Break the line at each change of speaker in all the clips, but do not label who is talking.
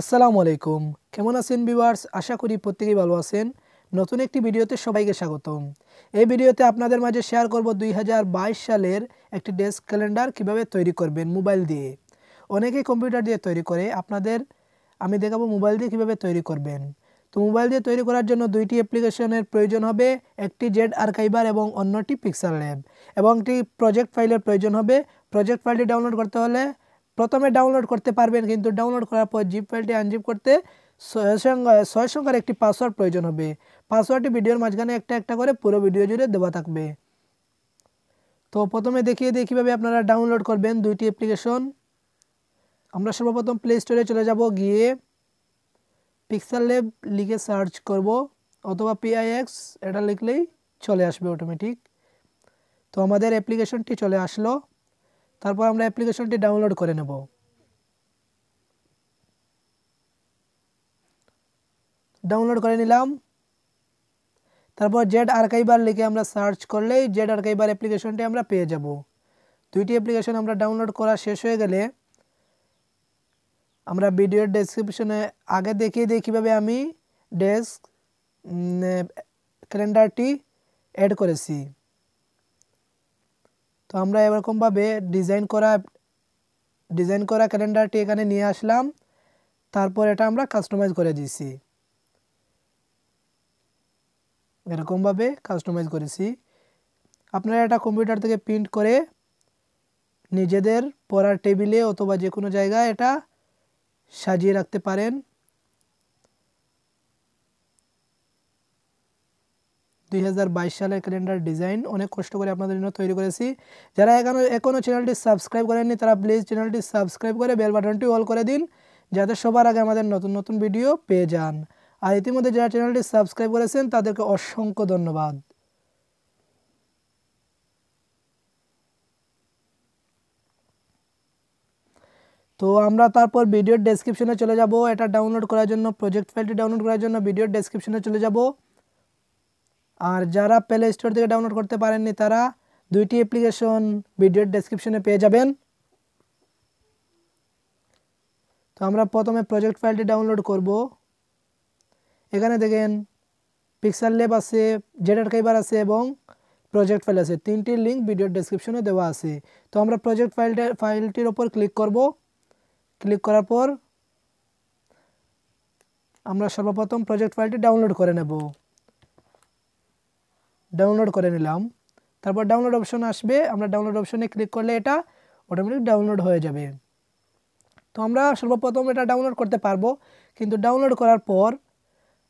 আসসালামু আলাইকুম কেমন আছেন ভিউয়ার্স আশা করি প্রত্যেকেই ভালো আছেন নতুন একটি ভিডিওতে সবাইকে স্বাগতম এই ভিডিওতে আপনাদের মাঝে শেয়ার করব দুই সালের একটি ডেস্ক ক্যালেন্ডার কিভাবে তৈরি করবেন মোবাইল দিয়ে অনেকে কম্পিউটার দিয়ে তৈরি করে আপনাদের আমি দেখাবো মোবাইল দিয়ে কিভাবে তৈরি করবেন তো মোবাইল দিয়ে তৈরি করার জন্য দুইটি অ্যাপ্লিকেশনের প্রয়োজন হবে একটি জেড আর্কাইভার এবং অন্যটি পিক্সার ল্যাব এবং একটি প্রজেক্ট ফাইলের প্রয়োজন হবে প্রজেক্ট ফাইলটি ডাউনলোড করতে হলে প্রথমে ডাউনলোড করতে পারবেন কিন্তু ডাউনলোড করার পর জিপ ফাইলটি আনজিপ করতে ছয় সংখ্যার একটি পাসওয়ার্ড প্রয়োজন হবে পাসওয়ার্ডটি ভিডিওর মাঝখানে একটা একটা করে পুরো ভিডিও জুড়ে দেওয়া থাকবে তো প্রথমে দেখিয়ে দিই কীভাবে আপনারা ডাউনলোড করবেন দুইটি অ্যাপ্লিকেশন আমরা সর্বপ্রথম প্লে স্টোরে চলে যাব গিয়ে পিক্সেল ল্যাব লিখে সার্চ করব অথবা পিআইএক্স এটা লিখলেই চলে আসবে অটোমেটিক তো আমাদের অ্যাপ্লিকেশনটি চলে আসলো তারপর আমরা অ্যাপ্লিকেশনটি ডাউনলোড করে নেব ডাউনলোড করে নিলাম তারপর জেড আর্কাইবার লিখে আমরা সার্চ করলেই জেড আর্কাইবার অ্যাপ্লিকেশনটি আমরা পেয়ে যাব দুইটি অ্যাপ্লিকেশন আমরা ডাউনলোড করা শেষ হয়ে গেলে আমরা ভিডিওর ডেসক্রিপশনে আগে দেখিয়ে দিই কীভাবে আমি ডেস্ক ক্যালেন্ডারটি অ্যাড করেছি তো আমরা এরকমভাবে ডিজাইন করা ডিজাইন করা ক্যালেন্ডারটি এখানে নিয়ে আসলাম তারপর এটা আমরা কাস্টমাইজ করে দিছি এরকমভাবে কাস্টমাইজ করেছি আপনারা এটা কম্পিউটার থেকে প্রিন্ট করে নিজেদের পড়ার টেবিলে অথবা যে কোনো জায়গায় এটা সাজিয়ে রাখতে পারেন দুই সালের ক্যালেন্ডার ডিজাইন অনেক কষ্ট করে আপনাদের জন্য তৈরি করেছি যারা এখনো এখনো চ্যানেলটি সাবস্ক্রাইব করেননি তারা প্লিজ চ্যানেলটি সাবস্ক্রাইব করে বেল বাটনটি অল করে দিন যাতে সবার আগে আমাদের নতুন নতুন ভিডিও পেয়ে যান আর ইতিমধ্যে যারা চ্যানেলটি সাবস্ক্রাইব করেছেন তাদেরকে অসংখ্য ধন্যবাদ তো আমরা তারপর ভিডিওর ডেসক্রিপশনে চলে যাব এটা ডাউনলোড করার জন্য প্রজেক্ট ফাইলটি ডাউনলোড করার জন্য ভিডিওর ডেসক্রিপশনে চলে যাব আর যারা প্লে স্টোর থেকে ডাউনলোড করতে পারেননি তারা দুইটি অ্যাপ্লিকেশন ভিডিওর ডেসক্রিপশনে পেয়ে যাবেন তো আমরা প্রথমে প্রজেক্ট ফাইলটি ডাউনলোড করব এখানে দেখেন পিক্সার ল্যাব আছে জেডার কাইবার আছে এবং প্রজেক্ট ফাইল আছে তিনটি লিঙ্ক ভিডিওর ডেসক্রিপশনে দেওয়া আছে তো আমরা প্রজেক্ট ফাইলটা ফাইলটির ওপর ক্লিক করব ক্লিক করার পর আমরা সর্বপ্রথম প্রজেক্ট ফাইলটি ডাউনলোড করে নেব ডাউনলোড করে নিলাম তারপর ডাউনলোড অপশন আসবে আমরা ডাউনলোড অপশনে ক্লিক করলে এটা অটোমেটিক ডাউনলোড হয়ে যাবে তো আমরা সর্বপ্রথম এটা ডাউনলোড করতে পারবো কিন্তু ডাউনলোড করার পর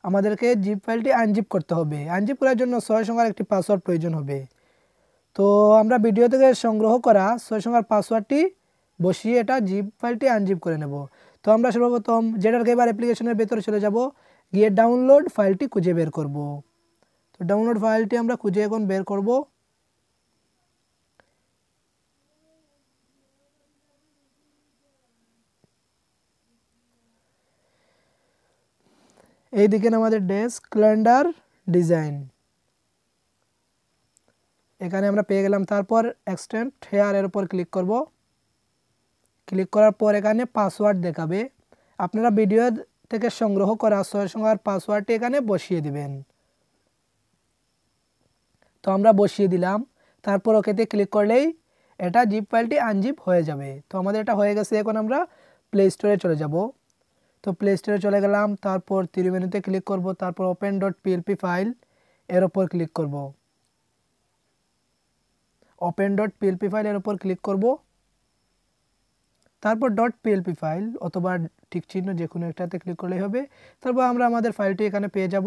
আমাদেরকে জিপ ফাইলটি আনজিপ করতে হবে আনজিপ করার জন্য ছয় সংখ্যার একটি পাসওয়ার্ড প্রয়োজন হবে তো আমরা ভিডিও থেকে সংগ্রহ করা ছয় সংখ্যার পাসওয়ার্ডটি বসিয়ে এটা জিপ ফাইলটি আনজিপ করে নেব তো আমরা সর্বপ্রথম জেডার গেবার অ্যাপ্লিকেশনের ভেতরে চলে যাব গিয়ে ডাউনলোড ফাইলটি খুঁজে বের করবো তো ডাউনলোড ফাইলটি আমরা খুঁজে এখন বের করব এই দেখেন আমাদের ডেস্ক ক্যালেন্ডার ডিজাইন এখানে আমরা পেয়ে গেলাম তারপর এক্সটেন্ট হেয়ার এর উপর ক্লিক করব ক্লিক করার পর এখানে পাসওয়ার্ড দেখাবে আপনারা ভিডিও থেকে সংগ্রহ করা সঙ্গে আর পাসওয়ার্ডটি এখানে বসিয়ে দিবেন তো আমরা বসিয়ে দিলাম তারপর ওকেতে ক্লিক করলেই এটা জিপ ফাইলটি আনজিপ হয়ে যাবে তো আমাদের এটা হয়ে গেছে এখন আমরা প্লে স্টোরে চলে যাব তো প্লে স্টোরে চলে গেলাম তারপর তিরুমেনুতে ক্লিক করব তারপর ওপেন ডট পিএলপি ফাইল এর ওপর ক্লিক করব ওপেন ডট পিএলপি ফাইল এর ওপর ক্লিক করব তারপর ডট পিএলপি ফাইল অথবা ঠিক চিহ্ন যে কোনো একটাতে ক্লিক করলেই হবে তারপর আমরা আমাদের ফাইলটি এখানে পেয়ে যাব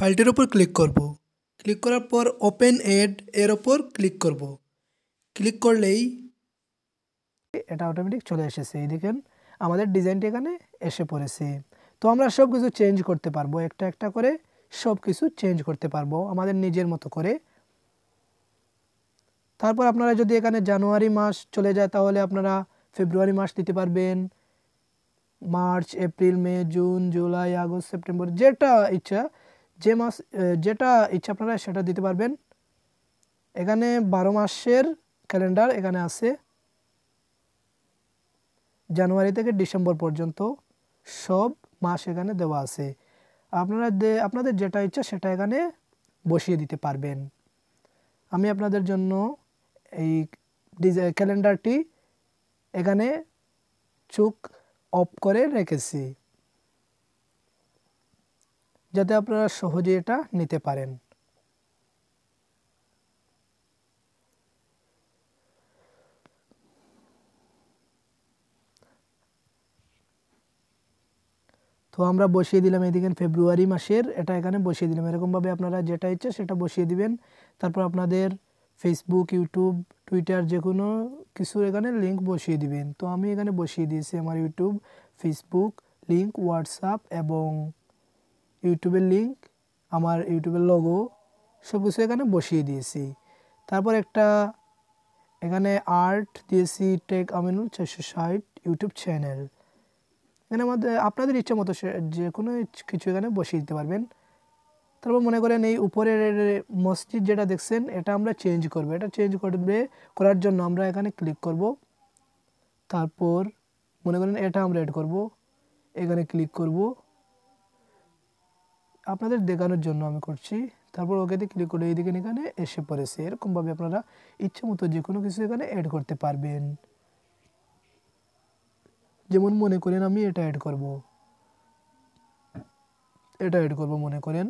ফাইলটির ওপর ক্লিক করব ক্লিক করার পর ওপেন এড এর ওপর ক্লিক করব ক্লিক করলেই এটা অটোমেটিক চলে এসেছে এই দেখেন আমাদের ডিজাইনটি এখানে এসে পড়েছে তো আমরা সব কিছু চেঞ্জ করতে পারবো একটা একটা করে সব কিছু চেঞ্জ করতে পারবো আমাদের নিজের মতো করে তারপর আপনারা যদি এখানে জানুয়ারি মাস চলে যায় তাহলে আপনারা ফেব্রুয়ারি মাস দিতে পারবেন মার্চ এপ্রিল মে জুন জুলাই আগস্ট সেপ্টেম্বর যেটা ইচ্ছা যে মাস যেটা ইচ্ছা আপনারা সেটা দিতে পারবেন এখানে বারো মাসের ক্যালেন্ডার এখানে আছে জানুয়ারি থেকে ডিসেম্বর পর্যন্ত সব মাস এখানে দেওয়া আছে আপনারা আপনাদের যেটা ইচ্ছা সেটা এখানে বসিয়ে দিতে পারবেন আমি আপনাদের জন্য এই ক্যালেন্ডারটি এখানে চোখ অফ করে রেখেছি যাতে আপনারা সহজে এটা নিতে পারেন তো আমরা বসিয়ে দিলাম এদিকে ফেব্রুয়ারি মাসের এটা এখানে বসিয়ে দিলাম এরকমভাবে আপনারা যেটা ইচ্ছে সেটা বসিয়ে দিবেন তারপর আপনাদের ফেসবুক ইউটিউব টুইটার যে কোনো কিছু এখানে লিঙ্ক বসিয়ে দিবেন তো আমি এখানে বসিয়ে দিয়েছি আমার ইউটিউব ফেসবুক লিঙ্ক হোয়াটসঅ্যাপ এবং ইউটিউবের লিঙ্ক আমার ইউটিউবের লোগো সব কিছু এখানে বসিয়ে দিয়েছি তারপর একটা এখানে আর্ট দিয়েছি টেক আমিনু চারশো ষাট ইউটিউব চ্যানেল এখানে আমাদের আপনাদের ইচ্ছা মতো যে কোনো কিছু এখানে বসিয়ে দিতে পারবেন তারপর মনে করেন এই উপরের মসজিদ যেটা দেখছেন এটা আমরা চেঞ্জ করবো এটা চেঞ্জ করবে করার জন্য আমরা এখানে ক্লিক করব তারপর মনে করেন এটা আমরা এড করব এখানে ক্লিক করব আপনাদের দেখানোর জন্য আমি করছি তারপর ওকেতে ক্লিক করে এইদিকে এখানে এসে পড়েছে এরকমভাবে আপনারা ইচ্ছে মতো যে কোনো কিছু এখানে অ্যাড করতে পারবেন যেমন মনে করেন আমি এটা অ্যাড করব এটা অ্যাড করব মনে করেন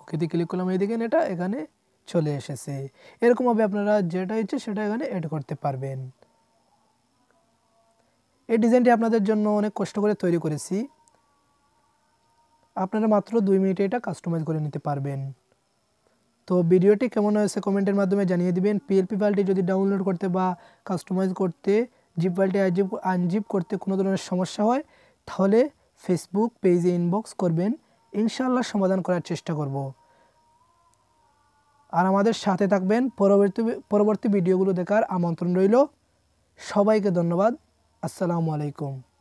ওকেতে ক্লিক করলাম এইদিকে এটা এখানে চলে এসেছে এরকমভাবে আপনারা যেটা ইচ্ছে সেটা এখানে অ্যাড করতে পারবেন এই ডিজাইনটি আপনাদের জন্য অনেক কষ্ট করে তৈরি করেছি আপনারা মাত্র দুই মিনিটে এটা কাস্টমাইজ করে নিতে পারবেন তো ভিডিওটি কেমন হয়েছে কমেন্টের মাধ্যমে জানিয়ে দিবেন পিএলপি ফাইলটি যদি ডাউনলোড করতে বা কাস্টমাইজ করতে জিপ ফাইলটি আইজিপ আনজিপ করতে কোনো ধরনের সমস্যা হয় তাহলে ফেসবুক পেজে ইনবক্স করবেন ইনশাল্লাহ সমাধান করার চেষ্টা করব আর আমাদের সাথে থাকবেন পরবর্তী পরবর্তী ভিডিওগুলো দেখার আমন্ত্রণ রইল সবাইকে ধন্যবাদ আসসালামু আলাইকুম